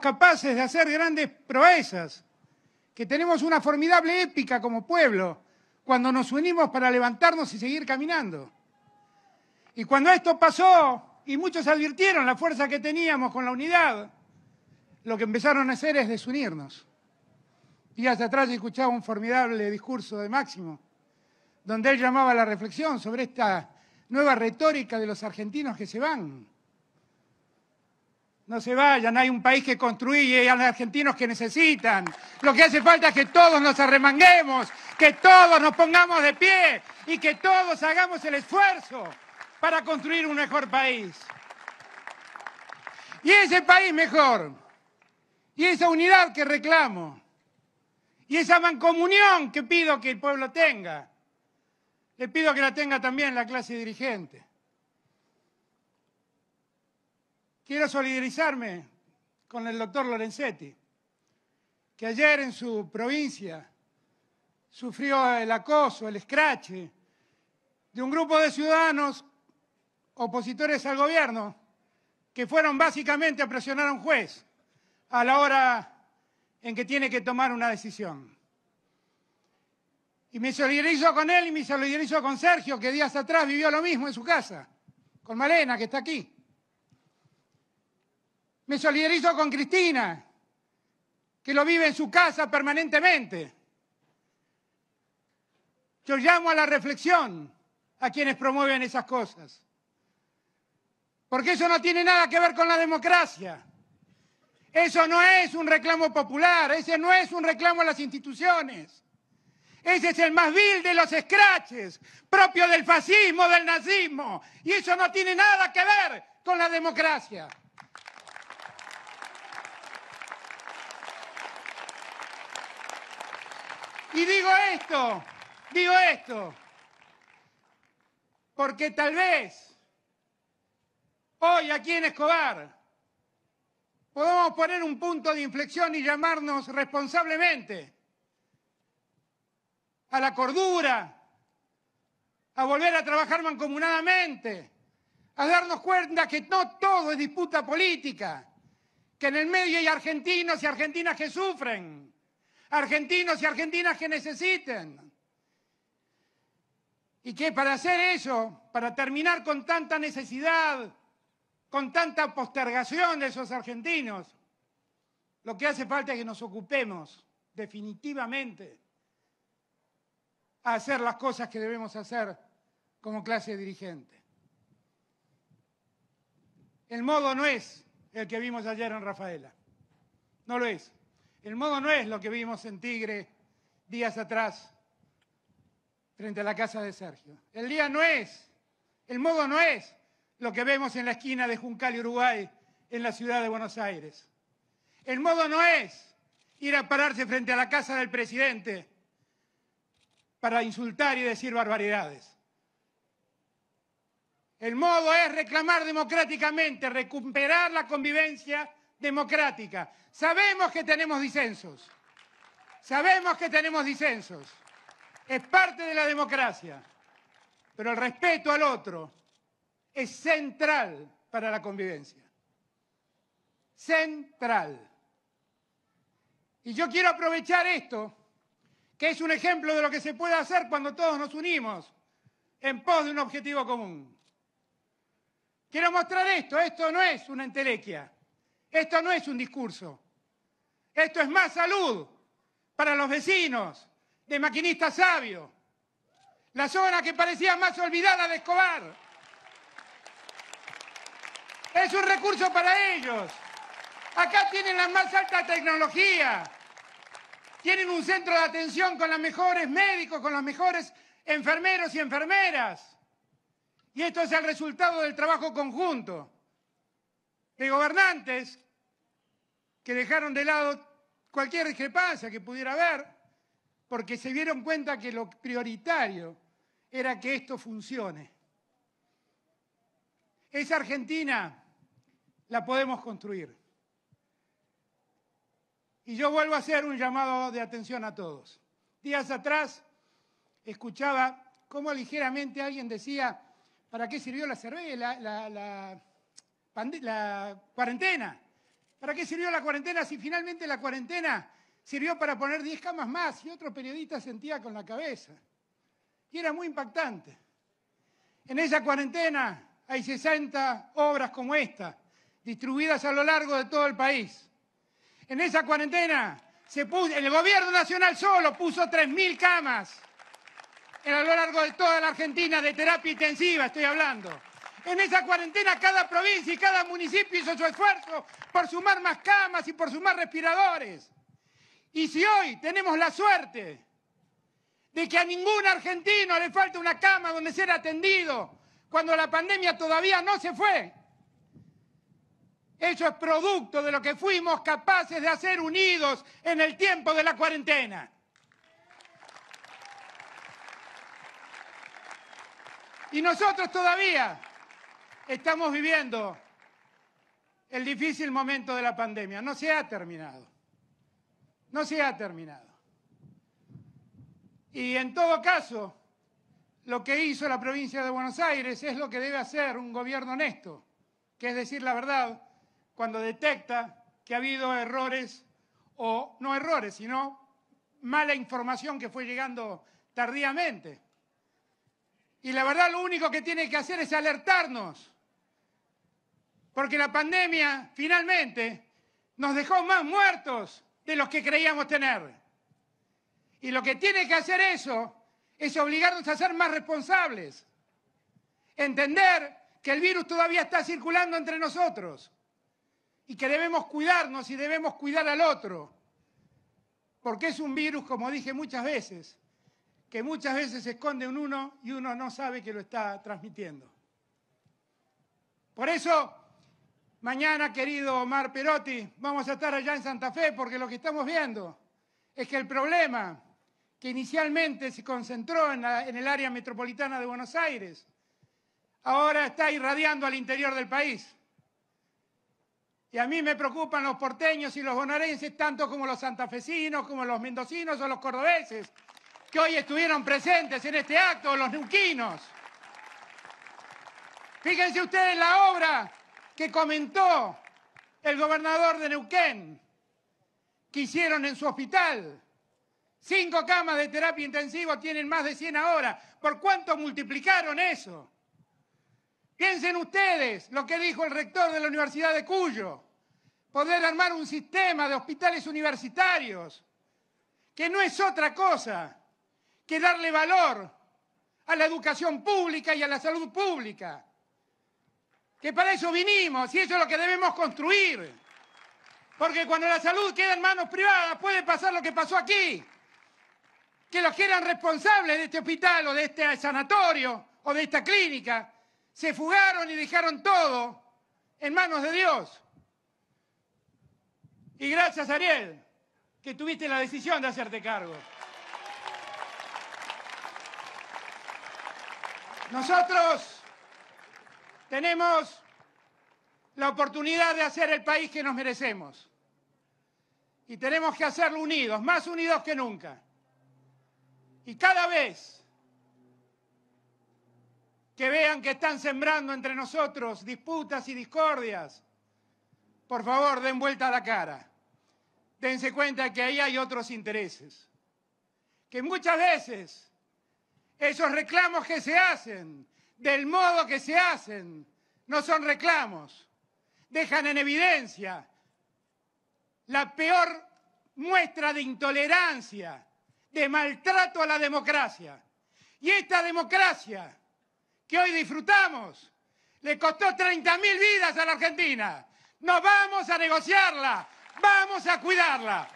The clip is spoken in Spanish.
capaces de hacer grandes proezas, que tenemos una formidable épica como pueblo cuando nos unimos para levantarnos y seguir caminando. Y cuando esto pasó, y muchos advirtieron la fuerza que teníamos con la unidad, lo que empezaron a hacer es desunirnos. Días atrás escuchaba un formidable discurso de Máximo, donde él llamaba la reflexión sobre esta nueva retórica de los argentinos que se van, no se vayan, hay un país que construye y hay argentinos que necesitan. Lo que hace falta es que todos nos arremanguemos, que todos nos pongamos de pie y que todos hagamos el esfuerzo para construir un mejor país. Y ese país mejor, y esa unidad que reclamo, y esa mancomunión que pido que el pueblo tenga, le pido que la tenga también la clase dirigente. Quiero solidarizarme con el doctor Lorenzetti, que ayer en su provincia sufrió el acoso, el escrache de un grupo de ciudadanos opositores al gobierno que fueron básicamente a presionar a un juez a la hora en que tiene que tomar una decisión. Y me solidarizo con él y me solidarizo con Sergio, que días atrás vivió lo mismo en su casa, con Malena, que está aquí. Me solidarizo con Cristina, que lo vive en su casa permanentemente. Yo llamo a la reflexión a quienes promueven esas cosas, porque eso no tiene nada que ver con la democracia. Eso no es un reclamo popular, ese no es un reclamo a las instituciones. Ese es el más vil de los escraches, propio del fascismo, del nazismo. Y eso no tiene nada que ver con la democracia. Y digo esto, digo esto, porque tal vez hoy aquí en Escobar podamos poner un punto de inflexión y llamarnos responsablemente a la cordura, a volver a trabajar mancomunadamente, a darnos cuenta que no todo es disputa política, que en el medio hay argentinos y argentinas que sufren, argentinos y argentinas que necesiten. Y que para hacer eso, para terminar con tanta necesidad, con tanta postergación de esos argentinos, lo que hace falta es que nos ocupemos definitivamente a hacer las cosas que debemos hacer como clase dirigente. El modo no es el que vimos ayer en Rafaela, no lo es. El modo no es lo que vimos en Tigre días atrás frente a la casa de Sergio. El día no es, el modo no es lo que vemos en la esquina de Juncal y Uruguay en la ciudad de Buenos Aires. El modo no es ir a pararse frente a la casa del presidente para insultar y decir barbaridades. El modo es reclamar democráticamente, recuperar la convivencia democrática. Sabemos que tenemos disensos. Sabemos que tenemos disensos. Es parte de la democracia. Pero el respeto al otro es central para la convivencia. Central. Y yo quiero aprovechar esto, que es un ejemplo de lo que se puede hacer cuando todos nos unimos en pos de un objetivo común. Quiero mostrar esto, esto no es una entelequia. Esto no es un discurso. Esto es más salud para los vecinos de Maquinista Sabio, la zona que parecía más olvidada de Escobar. Es un recurso para ellos. Acá tienen la más alta tecnología. Tienen un centro de atención con los mejores médicos, con los mejores enfermeros y enfermeras. Y esto es el resultado del trabajo conjunto de gobernantes que dejaron de lado cualquier discrepancia que pudiera haber, porque se dieron cuenta que lo prioritario era que esto funcione. Esa Argentina la podemos construir. Y yo vuelvo a hacer un llamado de atención a todos. Días atrás escuchaba cómo ligeramente alguien decía, ¿para qué sirvió la cerveza, la, la cuarentena? ¿Para qué sirvió la cuarentena si finalmente la cuarentena sirvió para poner 10 camas más y otro periodista sentía con la cabeza? Y era muy impactante. En esa cuarentena hay 60 obras como esta, distribuidas a lo largo de todo el país. En esa cuarentena el gobierno nacional solo puso 3.000 camas a lo largo de toda la Argentina de terapia intensiva, estoy hablando. En esa cuarentena cada provincia y cada municipio hizo su esfuerzo por sumar más camas y por sumar respiradores. Y si hoy tenemos la suerte de que a ningún argentino le falta una cama donde ser atendido cuando la pandemia todavía no se fue, eso es producto de lo que fuimos capaces de hacer unidos en el tiempo de la cuarentena. Y nosotros todavía Estamos viviendo el difícil momento de la pandemia. No se ha terminado. No se ha terminado. Y en todo caso, lo que hizo la provincia de Buenos Aires es lo que debe hacer un gobierno honesto, que es decir la verdad cuando detecta que ha habido errores o no errores, sino mala información que fue llegando tardíamente. Y la verdad lo único que tiene que hacer es alertarnos porque la pandemia finalmente nos dejó más muertos de los que creíamos tener. Y lo que tiene que hacer eso es obligarnos a ser más responsables, entender que el virus todavía está circulando entre nosotros y que debemos cuidarnos y debemos cuidar al otro, porque es un virus, como dije muchas veces, que muchas veces se esconde un uno y uno no sabe que lo está transmitiendo. Por eso Mañana, querido Omar Perotti, vamos a estar allá en Santa Fe porque lo que estamos viendo es que el problema que inicialmente se concentró en, el área metropolitana de Buenos Aires, ahora está irradiando al interior del país. Y a mí me preocupan los porteños y los bonaerenses, tanto como los santafesinos, como los mendocinos o los cordobeses, que hoy estuvieron presentes en este acto, los neuquinos. Fíjense ustedes la obra que comentó el gobernador de Neuquén que hicieron en su hospital. Cinco camas de terapia intensiva tienen más de 100 ahora. ¿Por cuánto multiplicaron eso? Piensen ustedes lo que dijo el rector de la Universidad de Cuyo. Poder armar un sistema de hospitales universitarios, que no es otra cosa que darle valor a la educación pública y a la salud pública. Que para eso vinimos y eso es lo que debemos construir. Porque cuando la salud queda en manos privadas puede pasar lo que pasó aquí. Que los que eran responsables de este hospital o de este sanatorio o de esta clínica se fugaron y dejaron todo en manos de Dios. Y gracias, Ariel, que tuviste la decisión de hacerte cargo. Nosotros tenemos la oportunidad de hacer el país que nos merecemos. Y tenemos que hacerlo unidos, más unidos que nunca. Y cada vez que vean que están sembrando entre nosotros disputas y discordias, por favor den vuelta a la cara. Dense cuenta que ahí hay otros intereses. Que muchas veces esos reclamos que se hacen del modo que se hacen. No son reclamos. Dejan en evidencia la peor muestra de intolerancia, de maltrato a la democracia. Y esta democracia que hoy disfrutamos le costó 30.000 vidas a la Argentina. No vamos a negociarla, vamos a cuidarla.